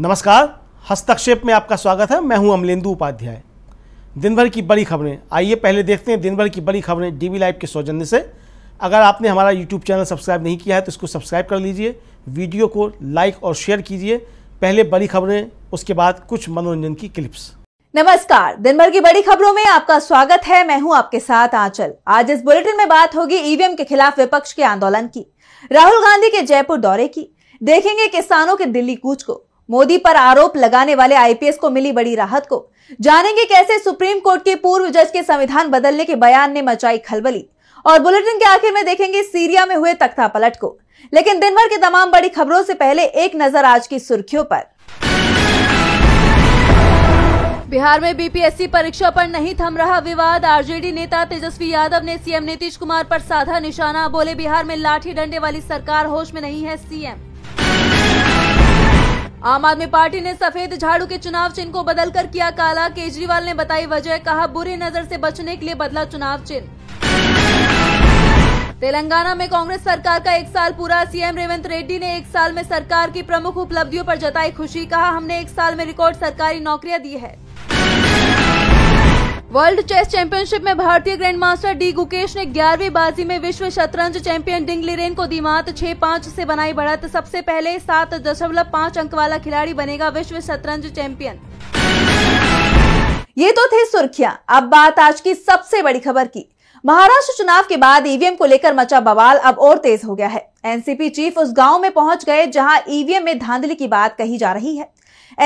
नमस्कार हस्तक्षेप में आपका स्वागत है मैं हूं अमलेंदु उपाध्याय दिन भर की बड़ी खबरें आइए पहले देखते हैं दिन भर की बड़ी खबरें डीवी लाइव के सौजन्य से अगर आपने हमारा यूट्यूब चैनल सब्सक्राइब नहीं किया है तो इसको सब्सक्राइब कर लीजिए वीडियो को लाइक और शेयर कीजिए पहले बड़ी खबरें उसके बाद कुछ मनोरंजन की क्लिप्स नमस्कार दिन भर की बड़ी खबरों में आपका स्वागत है मैं हूं आपके साथ आंचल आज इस बुलेटिन में बात होगी ईवीएम के खिलाफ विपक्ष के आंदोलन की राहुल गांधी के जयपुर दौरे की देखेंगे किसानों के दिल्ली कूच को मोदी पर आरोप लगाने वाले आईपीएस को मिली बड़ी राहत को जानेंगे कैसे सुप्रीम कोर्ट के पूर्व जज के संविधान बदलने के बयान ने मचाई खलबली और बुलेटिन के आखिर में देखेंगे सीरिया में हुए तख्ता पलट को लेकिन दिन भर के तमाम बड़ी खबरों से पहले एक नजर आज की सुर्खियों पर बिहार में बीपीएससी परीक्षा पर नहीं थम रहा विवाद आरजेडी नेता तेजस्वी यादव ने सीएम नीतीश कुमार पर साधा निशाना बोले बिहार में लाठी डंडे वाली सरकार होश में नहीं है सीएम आम आदमी पार्टी ने सफेद झाड़ू के चुनाव चिन्ह को बदलकर किया काला केजरीवाल ने बताई वजह कहा बुरी नजर से बचने के लिए बदला चुनाव चिन्ह तेलंगाना में कांग्रेस सरकार का एक साल पूरा सीएम रेवंत रेड्डी ने एक साल में सरकार की प्रमुख उपलब्धियों पर जताई खुशी कहा हमने एक साल में रिकॉर्ड सरकारी नौकरियां दी है वर्ल्ड चेस चैंपियनशिप में भारतीय ग्रैंड मास्टर डी गुकेश ने ग्यारहवीं बाजी में विश्व शतरंज चैंपियन डिंग लिरेन को दिमात छह पाँच से बनाई बढ़त सबसे पहले सात दशमलव पाँच अंक वाला खिलाड़ी बनेगा विश्व शतरंज चैंपियन ये तो थे सुर्खियां अब बात आज की सबसे बड़ी खबर की महाराष्ट्र चुनाव के बाद ईवीएम को लेकर मचा बवाल अब और तेज हो गया है एनसीपी चीफ उस गांव में पहुंच गए जहां ईवीएम में धांधली की बात कही जा रही है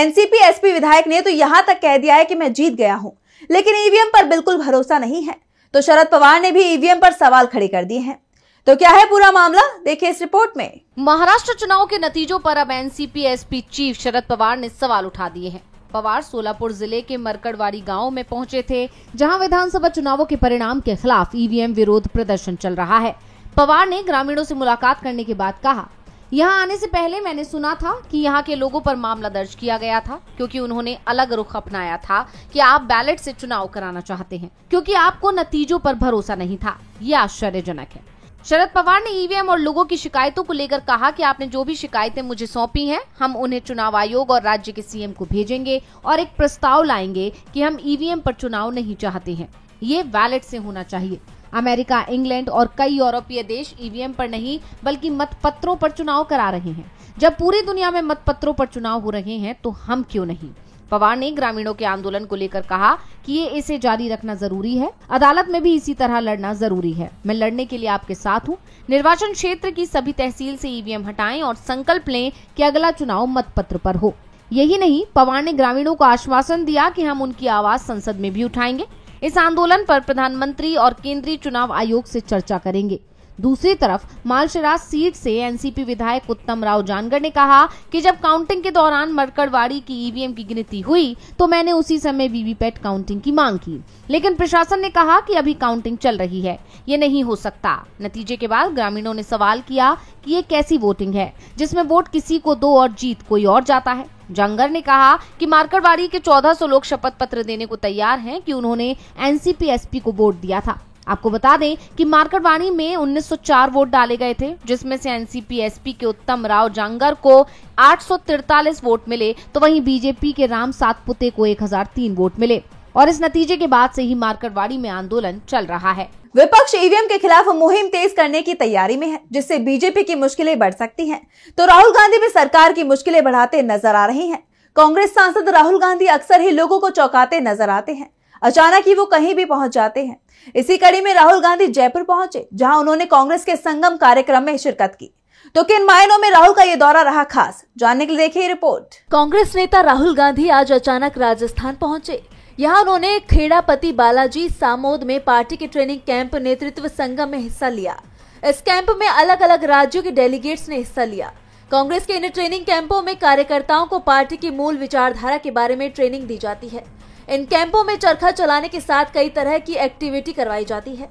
एनसीपी एसपी विधायक ने तो यहां तक कह दिया है कि मैं जीत गया हूं लेकिन ईवीएम e पर बिल्कुल भरोसा नहीं है तो शरद पवार ने भी ईवीएम e पर सवाल खड़े कर दिए हैं तो क्या है पूरा मामला देखिए इस रिपोर्ट में महाराष्ट्र चुनाव के नतीजों पर अब NCP SP chief Sharad Pawar ने सवाल उठा दिए हैं पवार सोलापुर जिले के मरकड़वाड़ी गांव में पहुंचे थे जहां विधानसभा चुनावों के परिणाम के खिलाफ ईवीएम e विरोध प्रदर्शन चल रहा है पवार ने ग्रामीणों से मुलाकात करने के बाद कहा यहाँ आने से पहले मैंने सुना था कि यहाँ के लोगों पर मामला दर्ज किया गया था क्योंकि उन्होंने अलग रुख अपनाया था कि आप बैलेट से चुनाव कराना चाहते हैं क्योंकि आपको नतीजों पर भरोसा नहीं था ये आश्चर्यजनक है शरद पवार ने ईवीएम और लोगों की शिकायतों को लेकर कहा कि आपने जो भी शिकायतें मुझे सौंपी हैं हम उन्हें चुनाव आयोग और राज्य के सीएम को भेजेंगे और एक प्रस्ताव लाएंगे कि हम ईवीएम पर चुनाव नहीं चाहते हैं ये बैलेट से होना चाहिए अमेरिका इंग्लैंड और कई यूरोपीय देश ईवीएम पर नहीं बल्कि मतपत्रों पर चुनाव करा रहे हैं जब पूरी दुनिया में मतपत्रों पर चुनाव हो रहे हैं तो हम क्यों नहीं पवार ने ग्रामीणों के आंदोलन को लेकर कहा कि ये इसे जारी रखना जरूरी है अदालत में भी इसी तरह लड़ना जरूरी है मैं लड़ने के लिए आपके साथ हूँ निर्वाचन क्षेत्र की सभी तहसील से ईवीएम हटाएं और संकल्प लें कि अगला चुनाव मतपत्र पर हो यही नहीं पवार ने ग्रामीणों को आश्वासन दिया कि हम उनकी आवाज संसद में भी उठाएंगे इस आंदोलन पर प्रधानमंत्री और केंद्रीय चुनाव आयोग से चर्चा करेंगे दूसरी तरफ मालशराज सीट से एनसीपी विधायक उत्तम राव जानगर ने कहा कि जब काउंटिंग के दौरान मरकड़वाड़ी की ईवीएम की गिनती हुई तो मैंने उसी समय वीवीपैट काउंटिंग की मांग की लेकिन प्रशासन ने कहा कि अभी काउंटिंग चल रही है ये नहीं हो सकता नतीजे के बाद ग्रामीणों ने सवाल किया कि ये कैसी वोटिंग है जिसमे वोट किसी को दो और जीत कोई और जाता है जंगर ने कहा कि मार्करवाड़ी के 1400 लोग शपथ पत्र देने को तैयार हैं कि उन्होंने एनसीपीएसपी को वोट दिया था आपको बता दें कि मार्करवाणी में 1904 वोट डाले गए थे जिसमें से एनसीपीएसपी के उत्तम राव जांगर को आठ वोट मिले तो वहीं बीजेपी के राम सातपुते को एक वोट मिले और इस नतीजे के बाद से ही मार्करवाड़ी में आंदोलन चल रहा है विपक्ष ईवीएम के खिलाफ मुहिम तेज करने की तैयारी में है जिससे बीजेपी की मुश्किलें बढ़ सकती हैं तो राहुल गांधी भी सरकार की मुश्किलें बढ़ाते नजर आ रही हैं कांग्रेस सांसद राहुल गांधी अक्सर ही लोगों को चौंकाते नजर आते हैं अचानक ही वो कहीं भी पहुंच जाते हैं इसी कड़ी में राहुल गांधी जयपुर पहुंचे जहां उन्होंने कांग्रेस के संगम कार्यक्रम में शिरकत की तो किन मायनों में राहुल का ये दौरा रहा खास जानने के लिए देखिए रिपोर्ट कांग्रेस नेता राहुल गांधी आज अचानक राजस्थान पहुंचे यहां उन्होंने खेड़ापति बालाजी सामोद में पार्टी के ट्रेनिंग कैंप नेतृत्व संगम में हिस्सा लिया इस कैंप में अलग अलग राज्यों के डेलीगेट्स ने हिस्सा लिया कांग्रेस के इन ट्रेनिंग कैंपों में कार्यकर्ताओं को पार्टी की मूल विचारधारा के बारे में ट्रेनिंग दी जाती है इन कैंपों में चरखा चलाने के साथ कई तरह की एक्टिविटी करवाई जाती है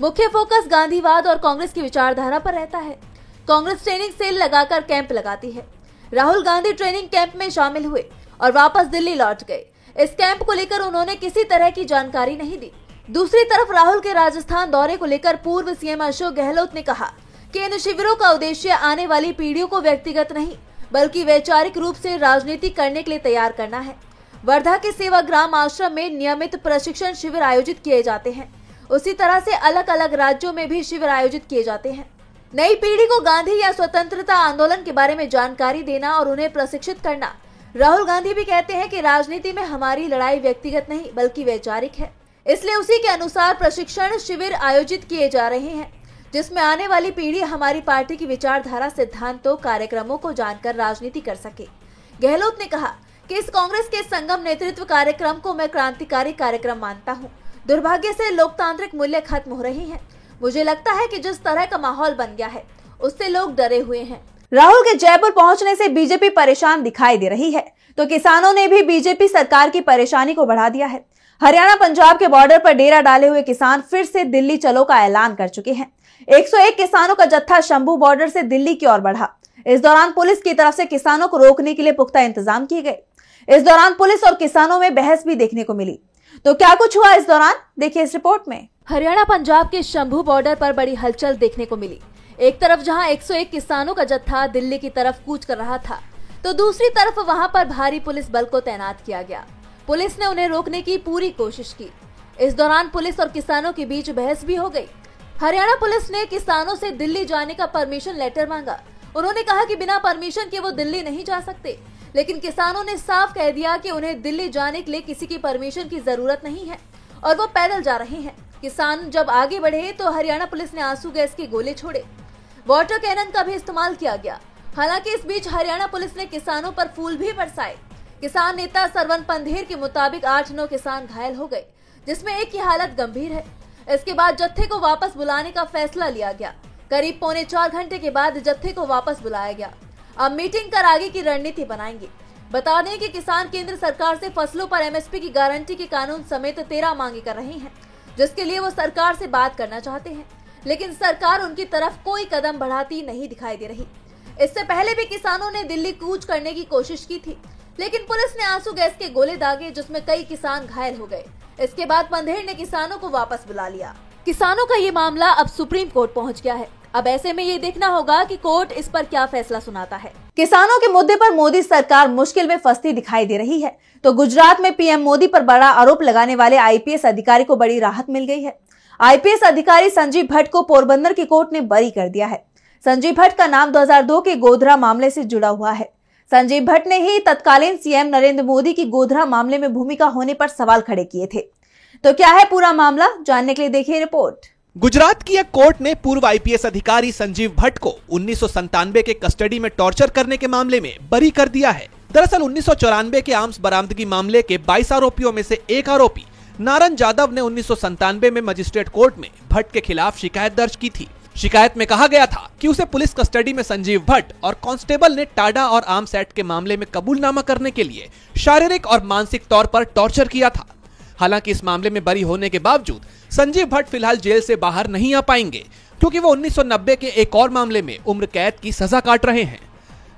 मुख्य फोकस गांधीवाद और कांग्रेस की विचारधारा पर रहता है कांग्रेस ट्रेनिंग सेल लगाकर कैंप लगाती है राहुल गांधी ट्रेनिंग कैंप में शामिल हुए और वापस दिल्ली लौट गए इस कैंप को लेकर उन्होंने किसी तरह की जानकारी नहीं दी दूसरी तरफ राहुल के राजस्थान दौरे को लेकर पूर्व सीएम अशोक गहलोत ने कहा कि इन शिविरों का उद्देश्य आने वाली पीढ़ियों को व्यक्तिगत नहीं बल्कि वैचारिक रूप से राजनीति करने के लिए तैयार करना है वर्धा के सेवाग्राम आश्रम में नियमित प्रशिक्षण शिविर आयोजित किए जाते हैं उसी तरह से अलग अलग राज्यों में भी शिविर आयोजित किए जाते हैं नई पीढ़ी को गांधी या स्वतंत्रता आंदोलन के बारे में जानकारी देना और उन्हें प्रशिक्षित करना राहुल गांधी भी कहते हैं कि राजनीति में हमारी लड़ाई व्यक्तिगत नहीं बल्कि वैचारिक है इसलिए उसी के अनुसार प्रशिक्षण शिविर आयोजित किए जा रहे हैं जिसमें आने वाली पीढ़ी हमारी पार्टी की विचारधारा सिद्धांतों कार्यक्रमों को जानकर राजनीति कर सके गहलोत ने कहा कि इस कांग्रेस के संगम नेतृत्व कार्यक्रम को मैं क्रांतिकारी कार्यक्रम मानता हूँ दुर्भाग्य से लोकतांत्रिक मूल्य खत्म हो रहे हैं मुझे लगता है कि जिस तरह का माहौल बन गया है उससे लोग डरे हुए हैं राहुल के जयपुर पहुंचने से बीजेपी परेशान दिखाई दे रही है तो किसानों ने भी बीजेपी सरकार की परेशानी को बढ़ा दिया है हरियाणा पंजाब के बॉर्डर पर डेरा डाले हुए किसान फिर से दिल्ली चलो का ऐलान कर चुके हैं 101 किसानों का जत्था शंभू बॉर्डर से दिल्ली की ओर बढ़ा इस दौरान पुलिस की तरफ से किसानों को रोकने के लिए पुख्ता इंतजाम किए गए इस दौरान पुलिस और किसानों में बहस भी देखने को मिली तो क्या कुछ हुआ इस दौरान देखिए इस रिपोर्ट में हरियाणा पंजाब के शंभू बॉर्डर पर बड़ी हलचल देखने को मिली एक तरफ जहां 101 किसानों का जत्था दिल्ली की तरफ कूच कर रहा था तो दूसरी तरफ वहां पर भारी पुलिस बल को तैनात किया गया पुलिस ने उन्हें रोकने की पूरी कोशिश की इस दौरान पुलिस और किसानों के बीच बहस भी हो गई हरियाणा पुलिस ने किसानों से दिल्ली जाने का परमिशन लेटर मांगा उन्होंने कहा कि बिना परमिशन के वो दिल्ली नहीं जा सकते लेकिन किसानों ने साफ कह दिया कि उन्हें दिल्ली जाने के लिए किसी की परमिशन की जरूरत नहीं है और वो पैदल जा रहे हैं किसान जब आगे बढ़े तो हरियाणा पुलिस ने आंसू गैस के गोले छोड़े वाटर कैनन का भी इस्तेमाल किया गया हालांकि इस बीच हरियाणा पुलिस ने किसानों पर फूल भी बरसाए किसान नेता सरवन पंधेर के मुताबिक आठ नौ किसान घायल हो गए जिसमें एक की हालत गंभीर है इसके बाद जत्थे को वापस बुलाने का फैसला लिया गया करीब पौने चार घंटे के बाद जत्थे को वापस बुलाया गया अब मीटिंग कर आगे की रणनीति बनाएंगे बता दें कि किसान केंद्र सरकार से फसलों पर एमएसपी की गारंटी के कानून समेत तेरह मांगे कर रहे हैं जिसके लिए वो सरकार से बात करना चाहते हैं लेकिन सरकार उनकी तरफ कोई कदम बढ़ाती नहीं दिखाई दे रही इससे पहले भी किसानों ने दिल्ली कूच करने की कोशिश की थी लेकिन पुलिस ने आंसू गैस के गोले दागे जिसमें कई किसान घायल हो गए इसके बाद पंधेड़ ने किसानों को वापस बुला लिया किसानों का ये मामला अब सुप्रीम कोर्ट पहुंच गया है अब ऐसे में ये देखना होगा कि कोर्ट इस पर क्या फैसला सुनाता है किसानों के मुद्दे पर मोदी सरकार मुश्किल में फंसती दिखाई दे रही है तो गुजरात में पीएम मोदी पर बड़ा आरोप लगाने वाले आईपीएस अधिकारी को बड़ी राहत मिल गई है आईपीएस अधिकारी संजीव भट्ट को पोरबंदर की कोर्ट ने बरी कर दिया है संजीव भट्ट का नाम 2002 के गोधरा मामले से जुड़ा हुआ है संजीव भट्ट ने ही तत्कालीन सीएम नरेंद्र मोदी की गोधरा मामले में भूमिका होने पर सवाल खड़े किए थे तो क्या है पूरा मामला जानने के लिए देखिए रिपोर्ट गुजरात की एक कोर्ट ने पूर्व आईपीएस अधिकारी संजीव भट्ट को उन्नीस के कस्टडी में टॉर्चर करने के मामले में बरी कर दिया है दरअसल उन्नीस के आर्म्स बरामदगी मामले के 22 आरोपियों में से एक आरोपी नारायण यादव ने उन्नीस में मजिस्ट्रेट कोर्ट में भट्ट के खिलाफ शिकायत दर्ज की थी शिकायत में कहा गया था कि उसे पुलिस कस्टडी में संजीव भट्ट और कांस्टेबल ने टाडा और आम सेट के मामले में कबूलनामा करने के लिए शारीरिक और मानसिक तौर पर टॉर्चर किया था हालांकि इस मामले में बरी होने के बावजूद संजीव भट्ट फिलहाल जेल से बाहर नहीं आ पाएंगे क्योंकि वो 1990 के एक और मामले में उम्र कैद की सजा काट रहे हैं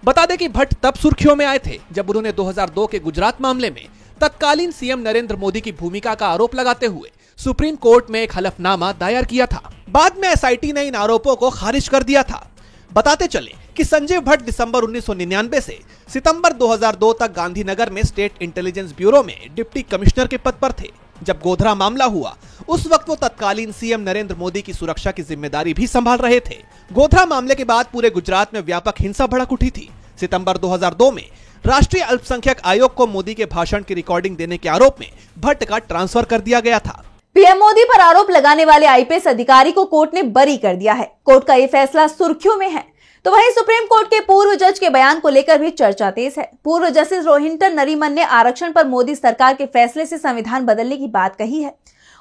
बता दें कि भट्ट तब सुर्खियों में आए थे जब उन्होंने 2002 के गुजरात मामले में तत्कालीन सीएम नरेंद्र मोदी की भूमिका का आरोप लगाते हुए सुप्रीम कोर्ट में एक हलफनामा दायर किया था बाद में एसआईटी ने इन आरोपों को खारिज कर दिया था बताते चले कि संजय भट्ट दिसंबर 1999 से सितंबर 2002 तक गांधीनगर में स्टेट इंटेलिजेंस ब्यूरो में डिप्टी कमिश्नर के पद पर थे जब गोधरा मामला हुआ उस वक्त वो तत्कालीन सीएम नरेंद्र मोदी की सुरक्षा की जिम्मेदारी भी संभाल रहे थे गोधरा मामले के बाद पूरे गुजरात में व्यापक हिंसा भड़क उठी थी सितंबर 2002 में राष्ट्रीय अल्पसंख्यक आयोग को मोदी के भाषण की रिकॉर्डिंग देने के आरोप में भट्ट का ट्रांसफर कर दिया गया था पीएम मोदी पर आरोप लगाने वाले आईपीएस अधिकारी को कोर्ट ने बरी कर दिया है कोर्ट का ये फैसला सुर्खियों में है तो वहीं सुप्रीम कोर्ट के पूर्व जज के बयान को लेकर भी चर्चा तेज है पूर्व जस्टिस रोहिंटन नरीमन ने आरक्षण पर मोदी सरकार के फैसले से संविधान बदलने की बात कही है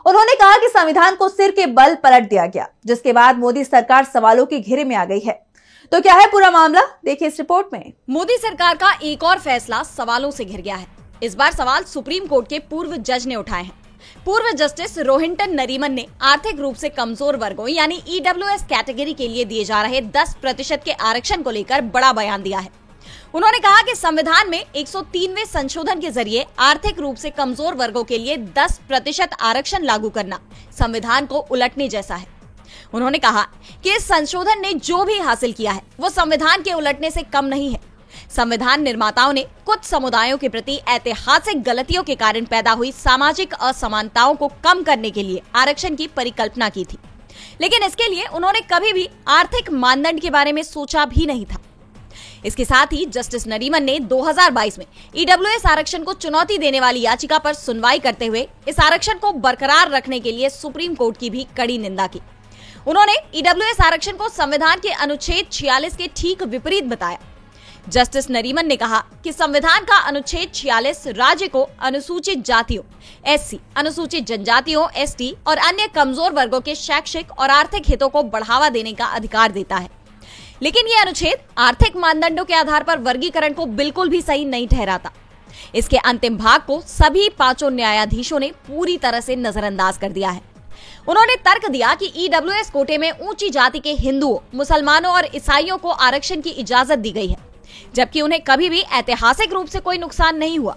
उन्होंने कहा कि संविधान को सिर के बल पलट दिया गया जिसके बाद मोदी सरकार सवालों के घेरे में आ गई है तो क्या है पूरा मामला देखिए इस रिपोर्ट में मोदी सरकार का एक और फैसला सवालों से घिर गया है इस बार सवाल सुप्रीम कोर्ट के पूर्व जज ने उठाए हैं पूर्व जस्टिस रोहिंटन नरीमन ने आर्थिक रूप से कमजोर वर्गों यानी ईडब्ल्यूएस e कैटेगरी के लिए दिए जा रहे दस प्रतिशत के आरक्षण को लेकर बड़ा बयान दिया है उन्होंने कहा कि संविधान में 103वें संशोधन के जरिए आर्थिक रूप से कमजोर वर्गों के लिए 10 प्रतिशत आरक्षण लागू करना संविधान को उलटने जैसा है उन्होंने कहा कि इस संशोधन ने जो भी हासिल किया है वो संविधान के उलटने से कम नहीं है संविधान निर्माताओं ने कुछ समुदायों के प्रति ऐतिहासिक गलतियों के कारण पैदा हुई सामाजिक असमानताओं को कम करने के लिए आरक्षण की परिकल्पना की थी लेकिन इसके लिए उन्होंने कभी भी आर्थिक मानदंड के बारे में सोचा भी नहीं था इसके साथ ही जस्टिस नरीमन ने 2022 में ईडब्ल्यू e आरक्षण को चुनौती देने वाली याचिका पर सुनवाई करते हुए इस आरक्षण को बरकरार रखने के लिए सुप्रीम कोर्ट की भी कड़ी निंदा की उन्होंने ईडब्ल्यू e आरक्षण को संविधान के अनुच्छेद छियालीस के ठीक विपरीत बताया जस्टिस नरीमन ने कहा कि संविधान का अनुच्छेद 46 राज्य को अनुसूचित जातियों एससी, अनुसूचित जनजातियों एसटी और अन्य कमजोर वर्गों के शैक्षिक और आर्थिक हितों को बढ़ावा देने का अधिकार देता है लेकिन यह अनुच्छेद आर्थिक मानदंडों के आधार पर वर्गीकरण को बिल्कुल भी सही नहीं ठहराता इसके अंतिम भाग को सभी पांचों न्यायाधीशों ने पूरी तरह से नजरअंदाज कर दिया है उन्होंने तर्क दिया कि ईडब्ल्यूएस e कोटे में ऊंची जाति के हिंदुओं मुसलमानों और ईसाइयों को आरक्षण की इजाजत दी गई है जबकि उन्हें कभी भी ऐतिहासिक रूप से कोई नुकसान नहीं हुआ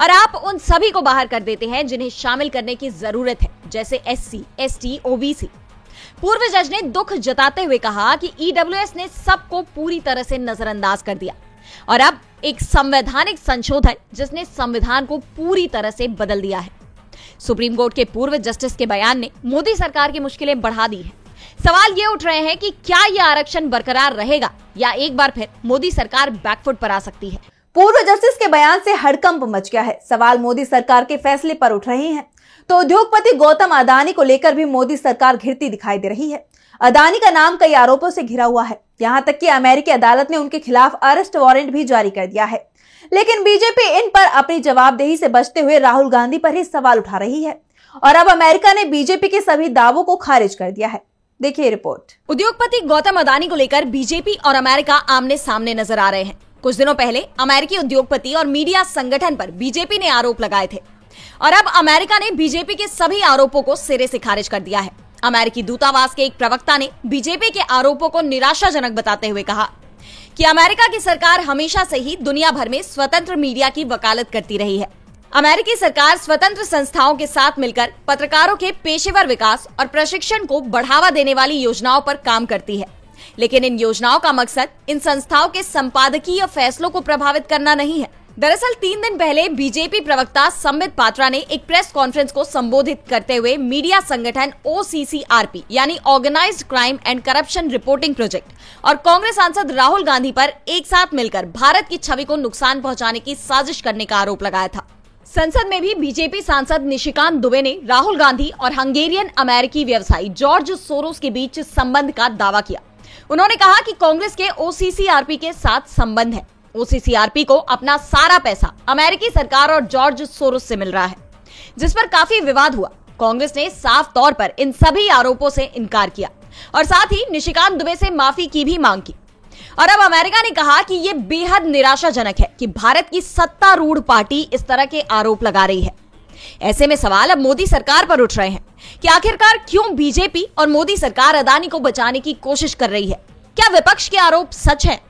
और आप उन सभी को बाहर कर देते हैं जिन्हें शामिल करने की जरूरत है जैसे S C S T OBC पूर्व जज ने दुख जताते हुए कहा कि ईडब्ल्यूएस e ने सबको पूरी तरह से नजरअंदाज कर दिया और अब एक संवैधानिक संशोधन जिसने संविधान को पूरी तरह से बदल दिया है सुप्रीम कोर्ट के पूर्व जस्टिस के बयान ने मोदी सरकार की मुश्किलें बढ़ा दी है सवाल ये उठ रहे हैं कि क्या यह आरक्षण बरकरार रहेगा या एक बार फिर मोदी सरकार बैकफुट पर आ सकती है पूर्व जस्टिस के बयान से हड़कंप मच गया है सवाल मोदी सरकार के फैसले पर उठ रहे हैं तो उद्योगपति गौतम अदानी को लेकर भी मोदी सरकार घिरती दिखाई दे रही है अदानी का नाम कई आरोपों से घिरा हुआ है यहाँ तक कि अमेरिकी अदालत ने उनके खिलाफ अरेस्ट वारंट भी जारी कर दिया है लेकिन बीजेपी इन पर अपनी जवाबदेही से बचते हुए राहुल गांधी पर ही सवाल उठा रही है और अब अमेरिका ने बीजेपी के सभी दावों को खारिज कर दिया है देखिए रिपोर्ट उद्योगपति गौतम अदानी को लेकर बीजेपी और अमेरिका आमने सामने नजर आ रहे हैं कुछ दिनों पहले अमेरिकी उद्योगपति और मीडिया संगठन पर बीजेपी ने आरोप लगाए थे और अब अमेरिका ने बीजेपी के सभी आरोपों को सिरे से खारिज कर दिया है अमेरिकी दूतावास के एक प्रवक्ता ने बीजेपी के आरोपों को निराशाजनक बताते हुए कहा कि अमेरिका की सरकार हमेशा से ही दुनिया भर में स्वतंत्र मीडिया की वकालत करती रही है अमेरिकी सरकार स्वतंत्र संस्थाओं के साथ मिलकर पत्रकारों के पेशेवर विकास और प्रशिक्षण को बढ़ावा देने वाली योजनाओं पर काम करती है लेकिन इन योजनाओं का मकसद इन संस्थाओं के संपादकीय फैसलों को प्रभावित करना नहीं है दरअसल तीन दिन पहले बीजेपी प्रवक्ता संबित पात्रा ने एक प्रेस कॉन्फ्रेंस को संबोधित करते हुए मीडिया संगठन ओसीसीआरपी यानी Organized Crime and Corruption Reporting Project और कांग्रेस सांसद राहुल गांधी पर एक साथ मिलकर भारत की छवि को नुकसान पहुंचाने की साजिश करने का आरोप लगाया था संसद में भी बीजेपी सांसद निशिकांत दुबे ने राहुल गांधी और हंगेरियन अमेरिकी व्यवसायी जॉर्ज सोरोस के बीच संबंध का दावा किया उन्होंने कहा कि कांग्रेस के ओसीसीआरपी के साथ संबंध है ओसीसीआरपी को अपना सारा पैसा अमेरिकी सरकार और जॉर्ज सोरस से मिल रहा है जिस पर काफी विवाद हुआ कांग्रेस ने साफ तौर पर इन सभी आरोपों से इनकार किया और साथ ही निशिकांत दुबे से माफी की भी मांग की और अब अमेरिका ने कहा कि यह बेहद निराशाजनक है कि भारत की सत्तारूढ़ पार्टी इस तरह के आरोप लगा रही है ऐसे में सवाल अब मोदी सरकार पर उठ रहे हैं कि आखिरकार क्यों बीजेपी और मोदी सरकार अदानी को बचाने की कोशिश कर रही है क्या विपक्ष के आरोप सच हैं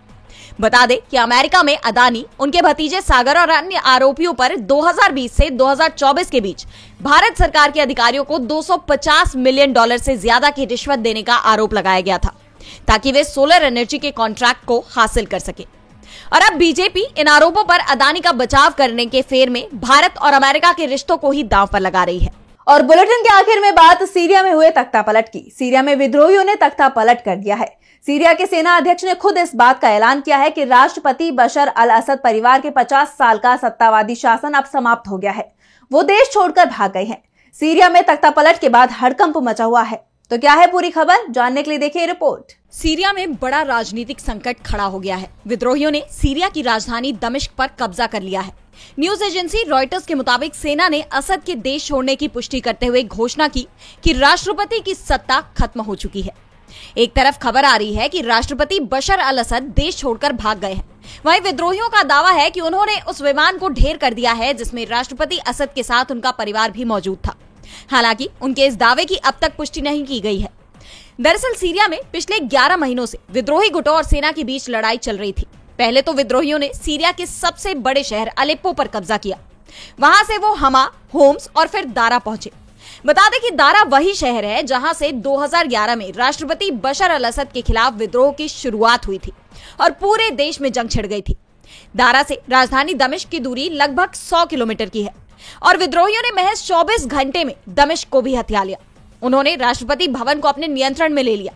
बता दें कि अमेरिका में अदानी उनके भतीजे सागर और अन्य आरोपियों पर 2020 से 2024 के बीच भारत सरकार के अधिकारियों को 250 मिलियन डॉलर से ज्यादा की रिश्वत देने का आरोप लगाया गया था ताकि वे सोलर एनर्जी के कॉन्ट्रैक्ट को हासिल कर सके और अब बीजेपी इन आरोपों पर अदानी का बचाव करने के फेर में भारत और अमेरिका के रिश्तों को ही दांव पर लगा रही है और बुलेटिन के आखिर में बात सीरिया में हुए तख्ता पलट की सीरिया में विद्रोहियों ने तख्ता पलट कर दिया है सीरिया के सेना अध्यक्ष ने खुद इस बात का ऐलान किया है कि राष्ट्रपति बशर अल असद परिवार के 50 साल का सत्तावादी शासन अब समाप्त हो गया है वो देश छोड़कर भाग गए हैं सीरिया में तख्तापलट के बाद हड़कंप मचा हुआ है तो क्या है पूरी खबर जानने के लिए देखिए रिपोर्ट सीरिया में बड़ा राजनीतिक संकट खड़ा हो गया है विद्रोहियों ने सीरिया की राजधानी दमिश्क पर कब्जा कर लिया है न्यूज एजेंसी रॉयटर्स के मुताबिक सेना ने असद के देश छोड़ने की पुष्टि करते हुए घोषणा की कि राष्ट्रपति की सत्ता खत्म हो चुकी है एक तरफ खबर आ रही है कि राष्ट्रपति बशर अल असद देश छोड़कर भाग गए हैं वहीं विद्रोहियों का दावा है कि उन्होंने उस विमान को ढेर कर दिया है जिसमें राष्ट्रपति असद के साथ उनका परिवार भी मौजूद था हालांकि उनके इस दावे की अब तक पुष्टि नहीं की गई है दरअसल सीरिया में पिछले 11 महीनों से विद्रोही गुटों और सेना के बीच लड़ाई चल रही थी पहले तो विद्रोहियों ने सीरिया के सबसे बड़े शहर अलेप्पो पर कब्जा किया वहां से वो हमा होम्स और फिर दारा पहुंचे बता दें कि दारा वही शहर है जहां से 2011 में राष्ट्रपति बशर अल असद के खिलाफ विद्रोह की शुरुआत हुई थी और पूरे देश में जंग छिड़ गई थी दारा से राजधानी दमिश्क की दूरी लगभग 100 किलोमीटर की है और विद्रोहियों ने महज 24 घंटे में दमिश को भी हथिया लिया उन्होंने राष्ट्रपति भवन को अपने नियंत्रण में ले लिया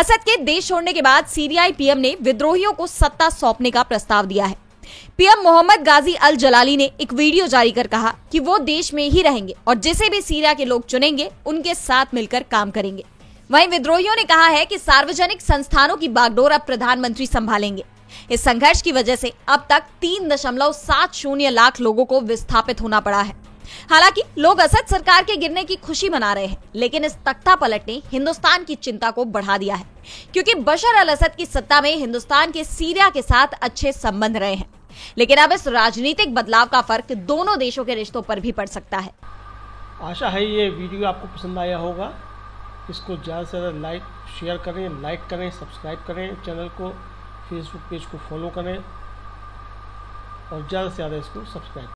असद के देश छोड़ने के बाद सीरियाई पीएम ने विद्रोहियों को सत्ता सौंपने का प्रस्ताव दिया है पीएम मोहम्मद गाजी अल जलाली ने एक वीडियो जारी कर कहा कि वो देश में ही रहेंगे और जिसे भी सीरिया के लोग चुनेंगे उनके साथ मिलकर काम करेंगे वहीं विद्रोहियों ने कहा है कि सार्वजनिक संस्थानों की बागडोर अब प्रधानमंत्री संभालेंगे इस संघर्ष की वजह से अब तक तीन दशमलव सात शून्य लाख लोगों को विस्थापित होना पड़ा है हालांकि लोग असद सरकार के गिरने की खुशी मना रहे हैं लेकिन इस तख्ता पलट ने हिंदुस्तान की चिंता को बढ़ा दिया है क्योंकि बशर अल असद की सत्ता में हिंदुस्तान के सीरिया के साथ अच्छे संबंध रहे हैं लेकिन अब इस राजनीतिक बदलाव का फर्क दोनों देशों के रिश्तों पर भी पड़ सकता है आशा है ये वीडियो आपको पसंद आया होगा इसको ज़्यादा से ज़्यादा लाइक शेयर करें लाइक करें सब्सक्राइब करें चैनल को फेसबुक पेज को फॉलो करें और ज़्यादा से ज़्यादा इसको सब्सक्राइब